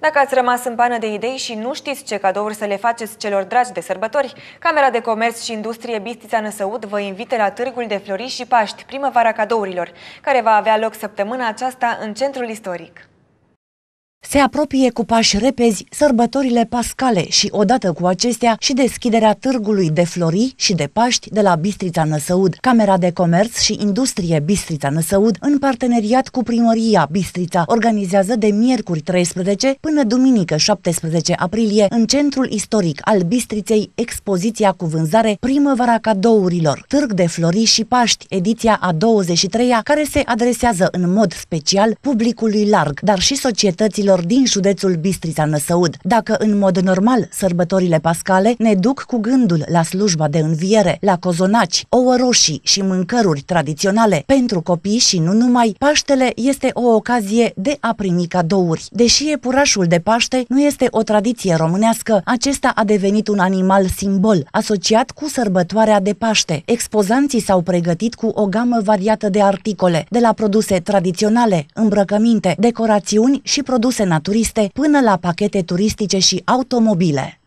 Dacă ați rămas în pană de idei și nu știți ce cadouri să le faceți celor dragi de sărbători, Camera de Comerț și Industrie Bistița Năsăud vă invită la Târgul de Flori și Paști, primăvara cadourilor, care va avea loc săptămâna aceasta în centrul istoric. Se apropie cu pași repezi sărbătorile pascale și odată cu acestea și deschiderea târgului de flori și de Paști de la Bistrița Năsăud. Camera de Comerț și Industrie Bistrița Năsăud, în parteneriat cu primăria Bistrița, organizează de miercuri 13 până duminică 17 aprilie în centrul istoric al Bistriței expoziția cu vânzare Primăvara cadourilor, târg de flori și Paști, ediția a 23-a, care se adresează în mod special publicului larg, dar și societăților cetățenilor din județul Bistrița Năsăud. Dacă în mod normal sărbătorile pascale ne duc cu gândul la slujba de înviere, la cozonaci, ouă roșii și mâncăruri tradiționale, pentru copii și nu numai, Paștele este o ocazie de a primi cadouri. Deși epurașul de Paște nu este o tradiție românească, acesta a devenit un animal simbol, asociat cu sărbătoarea de Paște. Expozanții s-au pregătit cu o gamă variată de articole, de la produse tradiționale, îmbrăcăminte, decorațiuni și produse produse naturiste până la pachete turistice și automobile.